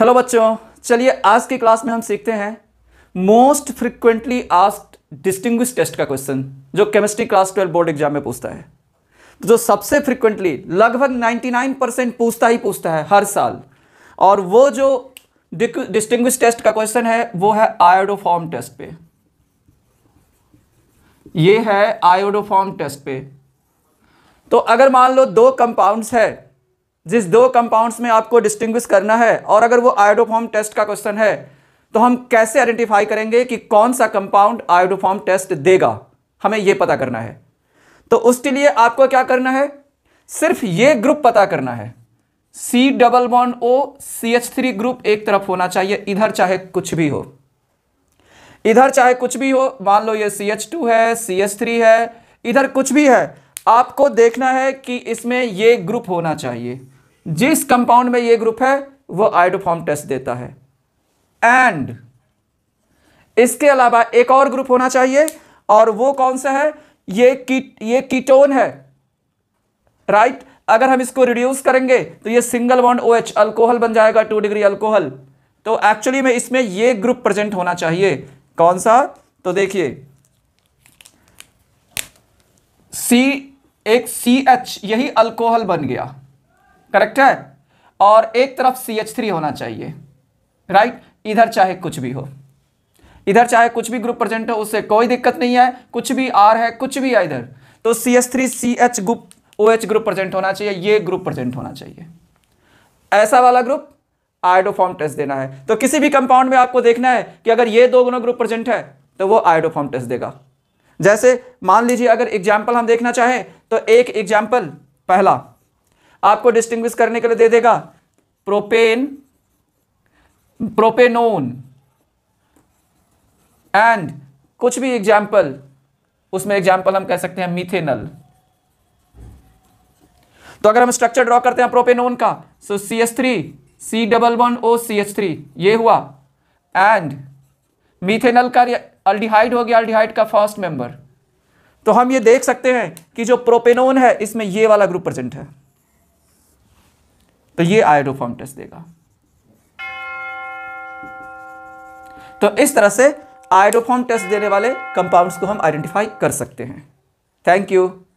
Hello बच्चों चलिए आज की क्लास में हम सीखते हैं most frequently asked distinguish test का क्वेश्चन जो chemistry class twelve board exam में पूछता है तो जो सबसे फ्रिक्वेंटली लगभग 99 परसेंट पूछता ही पूछता है हर साल और वो जो डिस्टिंग्विश टेस्ट का क्वेश्चन है वो है आयोडोफॉर्म टेस्ट पे ये है आयोडोफॉर्म टेस्ट पे तो अगर मान लो दो कंपाउंड्स है जिस दो कंपाउंड्स में आपको डिस्टिंग करना है और अगर वो आयोडोफॉर्म टेस्ट का क्वेश्चन है तो हम कैसे आइडेंटिफाई करेंगे कि कौन सा कंपाउंड आयोडोफॉर्म टेस्ट देगा हमें यह पता करना है तो उसके लिए आपको क्या करना है सिर्फ ये ग्रुप पता करना है C double one O C H three group एक तरफ होना चाहिए इधर चाहे कुछ भी हो इधर चाहे कुछ भी हो मान लो ये सी एच टू है सी एच थ्री है इधर कुछ भी है आपको देखना है कि इसमें ये ग्रुप होना चाहिए जिस कंपाउंड में ये ग्रुप है वो आइडोफॉर्म टेस्ट देता है एंड इसके अलावा एक और ग्रुप होना चाहिए और वो कौन सा है ये की, ये कीटोन है राइट right? अगर हम इसको रिड्यूस करेंगे तो ये single bond O H alcohol बन जाएगा टू डिग्री अल्कोहल तो एक्चुअली में इसमें ये ग्रुप प्रेजेंट होना चाहिए कौन सा तो देखिए सी एक सी एच यही अल्कोहल बन गया करेक्ट है और एक तरफ सी एच थ्री होना चाहिए राइट इधर चाहे कुछ भी हो इधर चाहे कुछ भी ग्रुप प्रेजेंट हो उससे कोई दिक्कत नहीं है कुछ भी आर है कुछ भी है इधर तो C H three C H group O H group present होना चाहिए ये ग्रुप प्रेजेंट होना चाहिए ऐसा वाला ग्रुप आयोडोफॉर्म टेस्ट देना है तो किसी भी कंपाउंड में आपको देखना है कि अगर ये दो दोनों ग्रुप प्रेजेंट है तो वो आयोडोफॉर्म टेस्ट देगा जैसे मान लीजिए अगर एग्जाम्पल हम देखना चाहें तो एक एग्जाम्पल पहला आपको डिस्टिंग्विश करने के लिए दे देगा प्रोपेन प्रोपेनोन एंड कुछ भी एग्जाम्पल उसमें एग्जाम्पल हम कह सकते हैं मिथेनल तो अगर हम स्ट्रक्चर ड्रॉ करते हैं प्रोपेनोन का so C S three C double one O C H three ये हुआ एंड मीथेनल का अल्डिहाइड हो गया अल्डिहाइड का फर्स्ट मेंबर तो हम ये देख सकते हैं कि जो प्रोपेनोन है इसमें ये वाला ग्रुप प्रेजेंट है तो ये आयोडोफॉर्म टेस्ट देगा तो इस तरह से आयोडोफॉर्म टेस्ट देने वाले कंपाउंड्स को हम आइडेंटिफाई कर सकते हैं थैंक यू